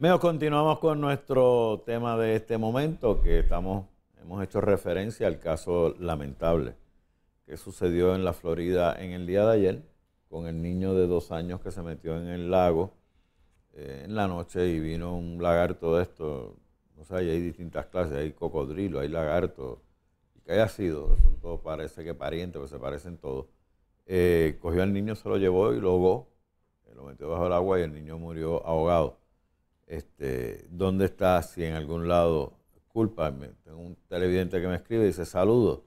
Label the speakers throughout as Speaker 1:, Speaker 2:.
Speaker 1: Meo, continuamos con nuestro tema de este momento, que estamos, hemos hecho referencia al caso lamentable que sucedió en la Florida en el día de ayer, con el niño de dos años que se metió en el lago eh, en la noche y vino un lagarto de esto, no sé, hay distintas clases, hay cocodrilo, hay lagarto, y que haya sido, son todos parece que parientes, que pues se parecen todos. Eh, cogió al niño, se lo llevó y lo ahogó, eh, lo metió bajo el agua y el niño murió ahogado. Este, ¿Dónde está? Si en algún lado, culpame. Tengo un televidente que me escribe y dice, saludos.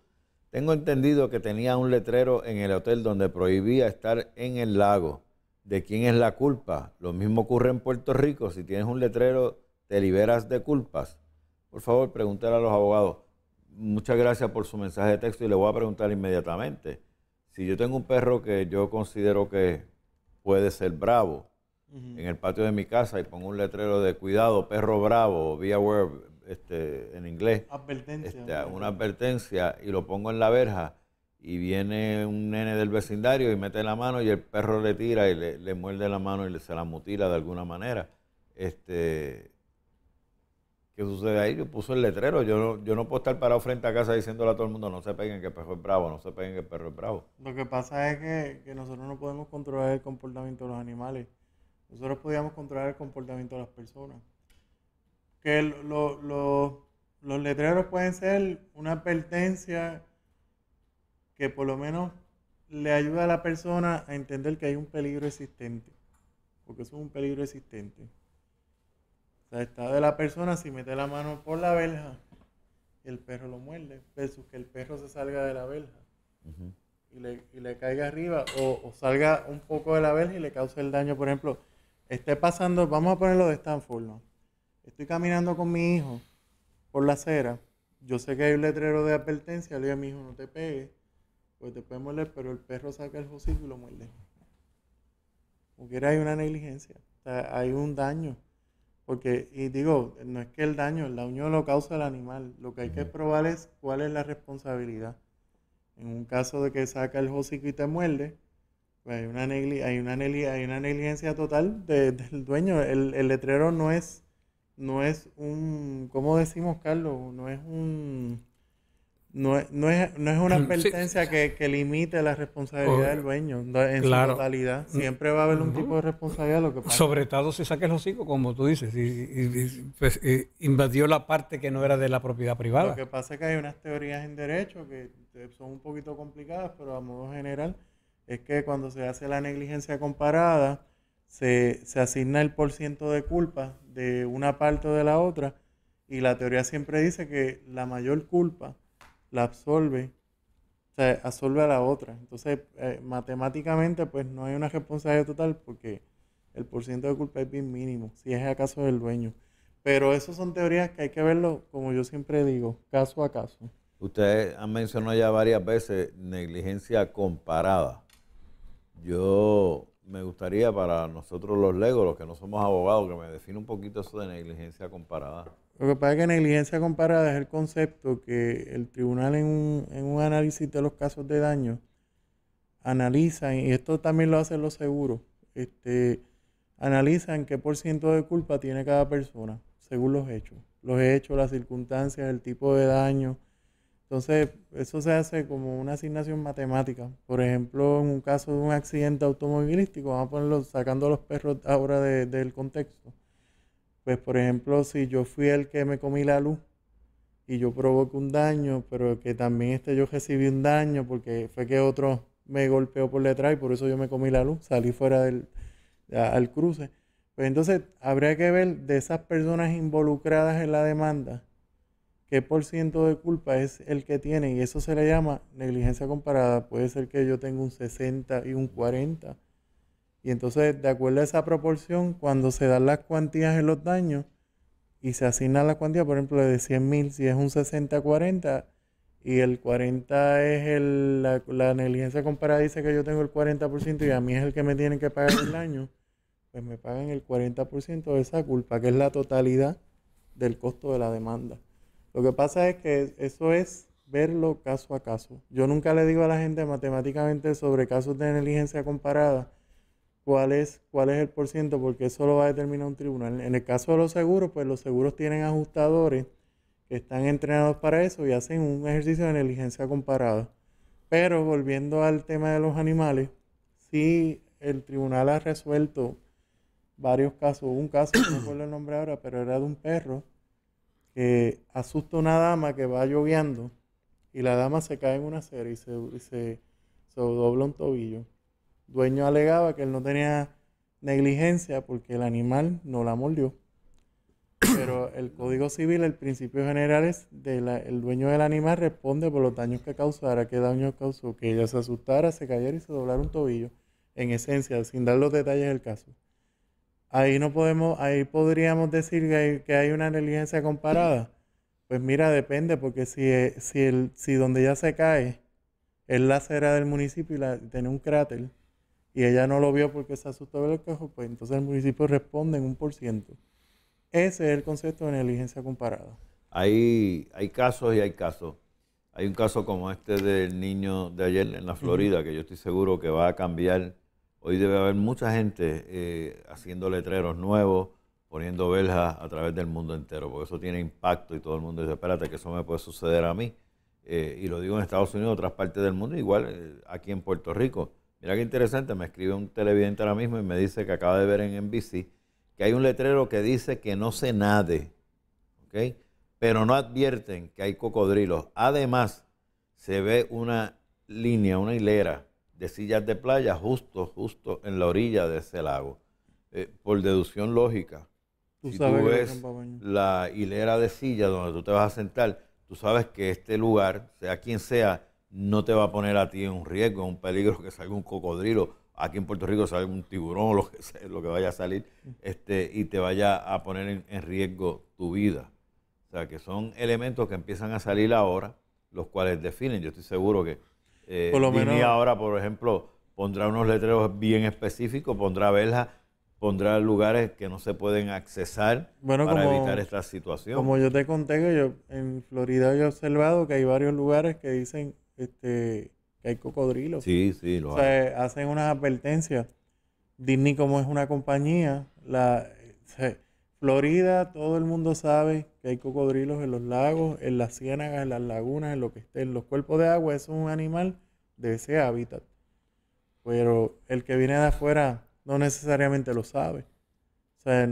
Speaker 1: Tengo entendido que tenía un letrero en el hotel donde prohibía estar en el lago. ¿De quién es la culpa? Lo mismo ocurre en Puerto Rico. Si tienes un letrero te liberas de culpas. Por favor, pregúntale a los abogados. Muchas gracias por su mensaje de texto y le voy a preguntar inmediatamente. Si yo tengo un perro que yo considero que puede ser bravo, en el patio de mi casa y pongo un letrero de cuidado, perro bravo, vía web, este, en inglés. Este, una advertencia y lo pongo en la verja y viene un nene del vecindario y mete la mano y el perro le tira y le, le muerde la mano y se la mutila de alguna manera. Este, ¿Qué sucede ahí? Yo puso el letrero. Yo no, yo no puedo estar parado frente a casa diciéndole a todo el mundo, no se peguen que el perro es bravo, no se peguen que el perro es bravo.
Speaker 2: Lo que pasa es que, nosotros no podemos controlar el comportamiento de los animales. Nosotros podíamos controlar el comportamiento de las personas. Que los letreros pueden ser una advertencia que por lo menos le ayuda a la persona a entender que hay un peligro existente. Porque eso es un peligro existente sea, está de la persona si mete la mano por la verja y el perro lo muerde, versus que el perro se salga de la verja y, le, caiga arriba o, salga un poco de la verja y le cause el daño. Por ejemplo, esté pasando, vamos a ponerlo de Stanford, ¿no? Estoy caminando con mi hijo por la acera. Yo sé que hay un letrero de advertencia, le digo a mi hijo, no te pegues, pues te puede moler, pero el perro saca el hocico y lo muerde. Como quiera hay una negligencia, hay un daño. Porque, y digo, no es que el daño, el daño lo causa el animal. Lo que hay que probar es cuál es la responsabilidad. En un caso de que saca el hocico y te muerde, pues hay una, hay una, negligencia total del dueño. El, el, letrero no es, no es un, ¿cómo decimos, Carlos? No es un no es, no es, no es una advertencia que, limite la responsabilidad del dueño en su totalidad. Mm. Siempre va a haber un tipo de responsabilidad. Lo que pasa. Sobre todo si saques los hijos, como tú dices,
Speaker 1: pues, invadió la parte que no era de la propiedad privada. Lo que
Speaker 2: pasa es que hay unas teorías en derecho que eh, son un poquito complicadas, pero a modo general es que cuando se hace la negligencia comparada, se, se asigna el porciento de culpa de una parte o de la otra, y la teoría siempre dice que la mayor culpa la absorbe, o sea, absorbe a la otra. Entonces, eh, matemáticamente, pues no hay una responsabilidad total porque el porcentaje de culpa es bien mínimo, si es acaso del dueño. Pero eso son teorías que hay que verlo, como yo siempre digo, caso a caso.
Speaker 1: Ustedes han mencionado ya varias veces negligencia comparada. Yo me gustaría para nosotros los legos, los que no somos abogados, que me define un poquito eso de negligencia comparada.
Speaker 2: Lo que pasa es que negligencia comparada es el concepto que el tribunal en un, en un análisis de los casos de daño analiza, y esto también lo hacen los seguros, este, analizan qué por ciento de culpa tiene cada persona según los hechos. Los hechos, las circunstancias, el tipo de daño. Entonces, eso se hace como una asignación matemática. Por ejemplo, en un caso de un accidente automovilístico, vamos a ponerlo sacando los perros ahora del contexto pues por ejemplo, si yo fui el que me comí la luz y yo provoqué un daño, pero que también este yo recibí un daño porque fue que otro me golpeó por detrás y por eso yo me comí la luz, salí fuera del al cruce. Pues entonces habría que ver de esas personas involucradas en la demanda qué por ciento de culpa es el que tiene y eso se le llama negligencia comparada. Puede ser que yo tenga un 60 y un 40 y entonces, de acuerdo a esa proporción, cuando se dan las cuantías en los daños y se asigna la cuantía, por ejemplo, de 100 mil, si es un 60-40 y el 40 es el, la, la, negligencia comparada, dice que yo tengo el 40% y a mí es el que me tienen que pagar el daño, pues me pagan el 40% de esa culpa, que es la totalidad del costo de la demanda. Lo que pasa es que eso es verlo caso a caso. Yo nunca le digo a la gente matemáticamente sobre casos de negligencia comparada cuál es, cuál es el porciento, porque eso lo va a determinar un tribunal. En el caso de los seguros, pues los seguros tienen ajustadores que están entrenados para eso y hacen un ejercicio de negligencia comparada. Pero volviendo al tema de los animales, sí el tribunal ha resuelto varios casos. Un caso, no puedo el nombre ahora, pero era de un perro que asusta a una dama que va lloviendo y la dama se cae en una acera y se, se dobla un tobillo dueño alegaba que él no tenía negligencia porque el animal no la mordió. Pero el Código Civil, el principio general es de el dueño del animal responde por los daños que causara, qué daño causó, que ella se asustara, se cayera y se doblara un tobillo, en esencia, sin dar los detalles del caso. Ahí no podemos, ahí podríamos decir que hay, una negligencia comparada. Pues mira, depende, porque si, eh, si, el, si donde ella se cae es la acera del municipio y la, tiene un cráter, y ella no lo vio porque se asustó del cajón, pues entonces el municipio responde en un por ciento. Ese es el concepto de negligencia comparada.
Speaker 1: Hay, hay casos y hay casos. Hay un caso como este del niño de ayer en la Florida, que yo estoy seguro que va a cambiar. Hoy debe haber mucha gente eh, haciendo letreros nuevos, poniendo velas a través del mundo entero, porque eso tiene impacto y todo el mundo dice, espérate, que eso me puede suceder a mí. Eh, y lo digo en Estados Unidos, otras partes del mundo, igual eh, aquí en Puerto Rico. Mira qué interesante, me escribe un televidente ahora mismo y me dice que acaba de ver en NBC que hay un letrero que dice que no se nade, Pero no advierten que hay cocodrilos. Además, se ve una línea, una hilera de sillas de playa justo, justo en la orilla de ese lago. Eh, por deducción lógica, tú si tú ves la hilera de sillas donde tú te vas a sentar, tú sabes que este lugar, sea quien sea, no te va a poner a ti en un riesgo, en un peligro que salga un cocodrilo, aquí en Puerto Rico salga un tiburón, lo que, sea, lo que vaya a salir, este, y te vaya a poner en, riesgo tu vida. O sea, que son elementos que empiezan a salir ahora, los cuales definen. Yo estoy seguro que eh, por lo menos, ahora, por ejemplo, pondrá unos letreros bien específicos, pondrá velas, pondrá lugares que no se pueden accesar para evitar esta situación. Como yo te
Speaker 2: conté, yo en Florida yo he observado que hay varios lugares que dicen este, que hay cocodrilos. Sí, sí, lo hacen unas advertencias. Disney como es una compañía, la Florida, todo el mundo sabe que hay cocodrilos en los lagos, en las ciénagas, en las lagunas, en lo que esté, en los cuerpos de agua, es un animal de ese hábitat. Pero el que viene de afuera no necesariamente lo sabe. O sea,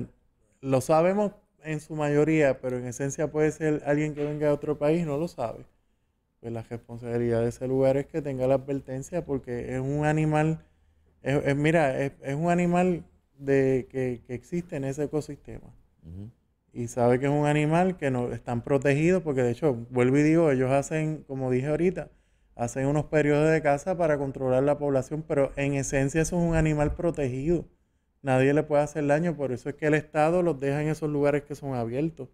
Speaker 2: lo sabemos en su mayoría, pero en esencia puede ser alguien que venga de otro país, no lo sabe pues la responsabilidad de ese lugar es que tenga la advertencia porque es un animal, mira, es, un animal de, que, existe en ese ecosistema. Y sabe que es un animal que no están protegidos porque de hecho, vuelvo y digo, ellos hacen, como dije ahorita, hacen unos periodos de caza para controlar la población, pero en esencia eso es un animal protegido. Nadie le puede hacer daño, por eso es que el Estado los deja en esos lugares que son abiertos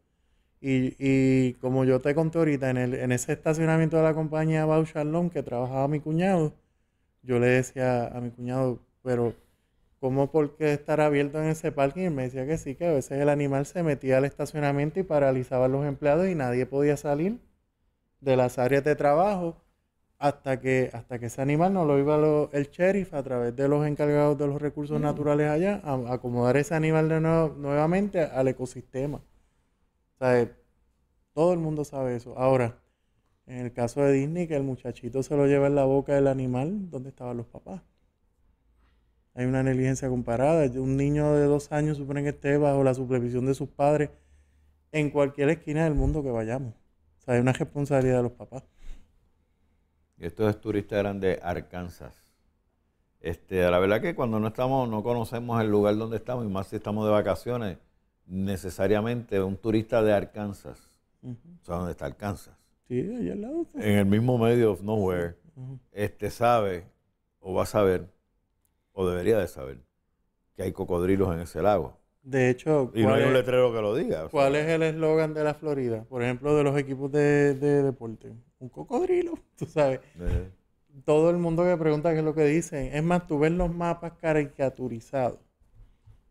Speaker 2: y, como yo te conté ahorita, en, el, en ese estacionamiento de la compañía Lomb que trabajaba mi cuñado, yo le decía a mi cuñado, pero ¿cómo por qué estar abierto en ese parking? Y me decía que sí, que a veces el animal se metía al estacionamiento y paralizaba a los empleados y nadie podía salir de las áreas de trabajo hasta que, hasta que ese animal no lo iba el sheriff a través de los encargados de los recursos mm. naturales allá a, a acomodar ese animal de nuevo, nuevamente al ecosistema. O eh, todo el mundo sabe eso. Ahora, en el caso de Disney, que el muchachito se lo lleva en la boca del animal donde estaban los papás. Hay una negligencia comparada. Un niño de dos años supone que esté bajo la supervisión de sus padres en cualquier esquina del mundo que vayamos. O sea, hay una responsabilidad de los papás.
Speaker 1: Y estos turistas eran de Arkansas. Este, la verdad que cuando no estamos, no conocemos el lugar donde estamos, y más si estamos de vacaciones, necesariamente un turista de Arkansas, sabe dónde está Arkansas. Sí, En el mismo medio of nowhere, este sabe o va a saber o debería de saber que hay cocodrilos en ese lago.
Speaker 2: De hecho, y no hay un letrero que lo diga. ¿Cuál es el eslogan de la Florida? Por ejemplo, de los equipos de, deporte. Un cocodrilo, tú sabes. Eh. Todo el mundo que pregunta qué es lo que dicen. Es más, tú ves los mapas caricaturizados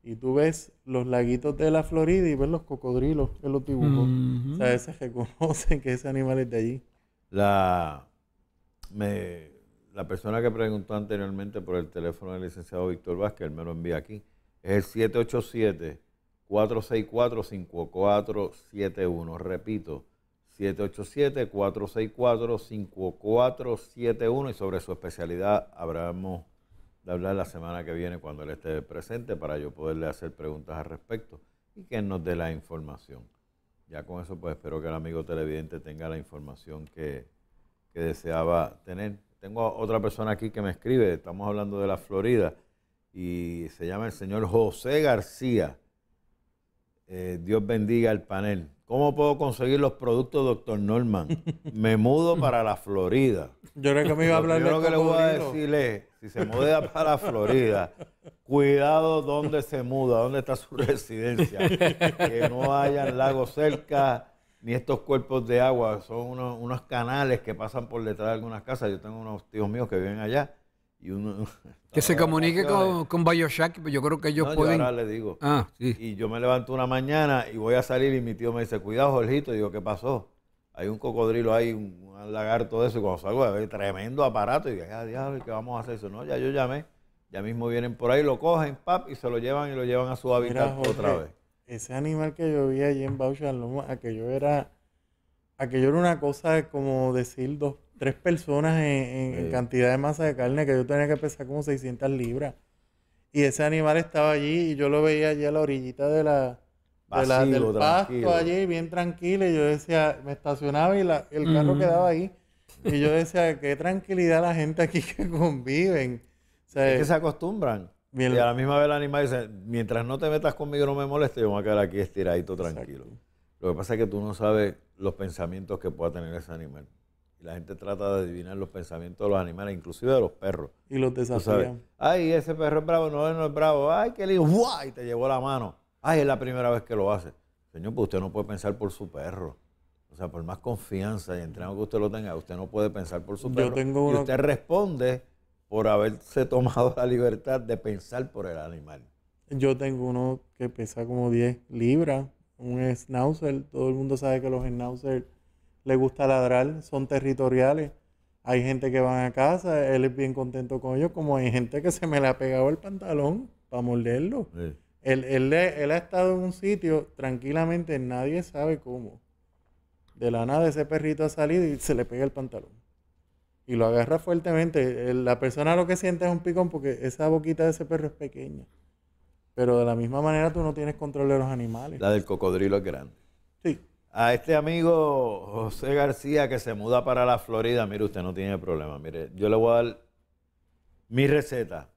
Speaker 2: y tú ves los laguitos de la Florida y ves los cocodrilos en los dibujos. O sea, a veces reconocen que ese animal es de allí.
Speaker 1: La, me, la persona que preguntó anteriormente por el teléfono del licenciado Víctor Vázquez, él me lo envía aquí, es el 787-464-5471. Repito, 787-464-5471 y sobre su especialidad hablamos de hablar la semana que viene cuando él esté presente para yo poderle hacer preguntas al respecto y que él nos dé la información. Ya con eso pues espero que el amigo televidente tenga la información que, deseaba tener. Tengo otra persona aquí que me escribe, estamos hablando de la Florida y se llama el señor José García. Eh, Dios bendiga el panel. ¿Cómo puedo conseguir los productos, doctor Norman? Me mudo para la Florida. Yo creo que me iba a hablar Yo lo que le voy a decirle si se muda para Florida, cuidado dónde se muda, dónde está su residencia. Que no haya lagos cerca, ni estos cuerpos de agua. Son unos, canales que pasan por detrás de algunas casas. Yo tengo unos tíos míos que viven allá. Y uno, que se comunique con, con Bioshack, yo creo que ellos pueden. Yo ahora le digo. Ah, y yo me levanto una mañana y voy a salir y mi tío me dice, cuidado, Jorgito. Y digo, ¿qué pasó? hay un cocodrilo ahí, un, lagarto todo eso, y cuando salgo hay tremendo aparato, y dije, ah, diablo, ¿qué vamos a hacer eso? No, ya yo llamé, ya mismo vienen por ahí, lo cogen, pap, y se lo llevan y lo llevan a su hábitat otra vez.
Speaker 2: Ese animal que yo vi allí en Bauchaloma, aquello era, aquello era una cosa como decir dos, tres personas en, cantidad de masa de carne, que yo tenía que pesar como 600 libras. Y ese animal estaba allí y yo lo veía allí a la orillita de la, del pasto allí, bien tranquilo. Y yo decía, me estacionaba y el carro quedaba ahí. Y yo decía, qué tranquilidad la gente aquí que conviven. es que se acostumbran.
Speaker 1: y a la misma vez el animal dice, mientras no te metas conmigo, no me moleste, yo me voy a quedar aquí estiradito, tranquilo. Lo que pasa es que tú no sabes los pensamientos que pueda tener ese animal. Y la gente trata de adivinar los pensamientos de los animales, inclusive de los perros. Y los desafían. Ay, ese perro es bravo, no, no es bravo. Ay, qué lindo. ¡Guau! Y te llevó la mano ay, es la primera vez que lo hace. Señor, pues usted no puede pensar por su perro. O sea, por más confianza y entrenamiento que usted lo tenga, usted no puede pensar por su perro. Tengo Y usted responde por haberse tomado la libertad de pensar por el animal.
Speaker 2: Yo tengo uno que pesa como 10 libras, un schnauzer. Todo el mundo sabe que los schnauzer les gusta ladrar, son territoriales. Hay gente que van a casa, él es bien contento con ellos, como hay gente que se me le ha pegado el pantalón para morderlo. Él, él, ha estado en un sitio tranquilamente, nadie sabe cómo. De la nada ese perrito ha salido y se le pega el pantalón. Y lo agarra fuertemente. La persona lo que siente es un picón porque esa boquita de ese perro es pequeña. Pero de la misma manera tú no tienes control de los animales.
Speaker 1: La del cocodrilo es grande. Sí. A este amigo José García que se muda para la Florida, mire, usted no tiene problema. Mire, yo le voy a dar mi receta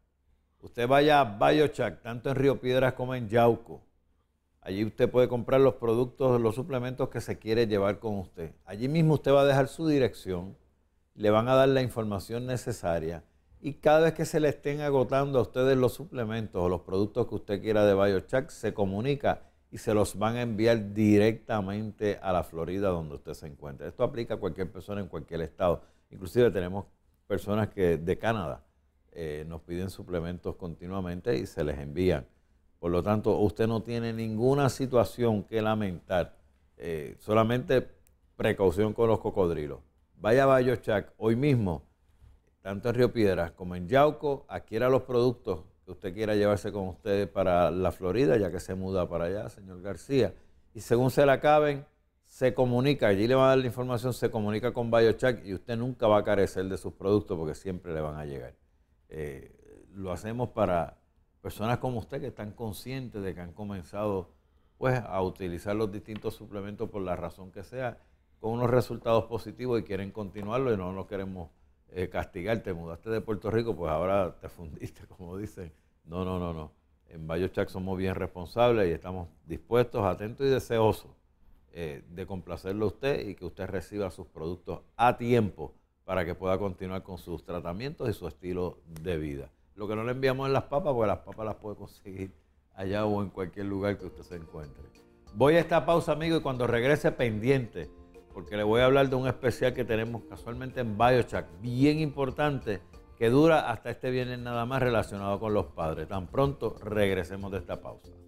Speaker 1: Usted vaya a BioChack, tanto en Río Piedras como en Yauco. Allí usted puede comprar los productos, los suplementos que se quiere llevar con usted. Allí mismo usted va a dejar su dirección, le van a dar la información necesaria y cada vez que se le estén agotando a ustedes los suplementos o los productos que usted quiera de BioChack, se comunica y se los van a enviar directamente a la Florida donde usted se encuentra. Esto aplica a cualquier persona en cualquier estado. Inclusive tenemos personas que de Canadá eh, nos piden suplementos continuamente y se les envían. Por lo tanto, usted no tiene ninguna situación que lamentar. Eh, solamente precaución con los cocodrilos. Vaya a Chuck, hoy mismo, tanto en Río Piedras como en Yauco, adquiera los productos que usted quiera llevarse con usted para la Florida, ya que se muda para allá, señor García. Y según se le acaben, se comunica, allí le va a dar la información, se comunica con Chuck y usted nunca va a carecer de sus productos porque siempre le van a llegar. Eh, lo hacemos para personas como usted que están conscientes de que han comenzado pues, a utilizar los distintos suplementos por la razón que sea, con unos resultados positivos y quieren continuarlo y no nos queremos eh, castigar. Te mudaste de Puerto Rico, pues ahora te fundiste, como dicen. No, no, no, no. En Chac somos bien responsables y estamos dispuestos, atentos y deseosos eh, de complacerlo a usted y que usted reciba sus productos a tiempo para que pueda continuar con sus tratamientos y su estilo de vida. Lo que no le enviamos es las papas, porque las papas las puede conseguir allá o en cualquier lugar que usted se encuentre. Voy a esta pausa, amigo, y cuando regrese pendiente, porque le voy a hablar de un especial que tenemos casualmente en BioChat, bien importante, que dura hasta este viernes nada más relacionado con los padres. Tan pronto regresemos de esta pausa.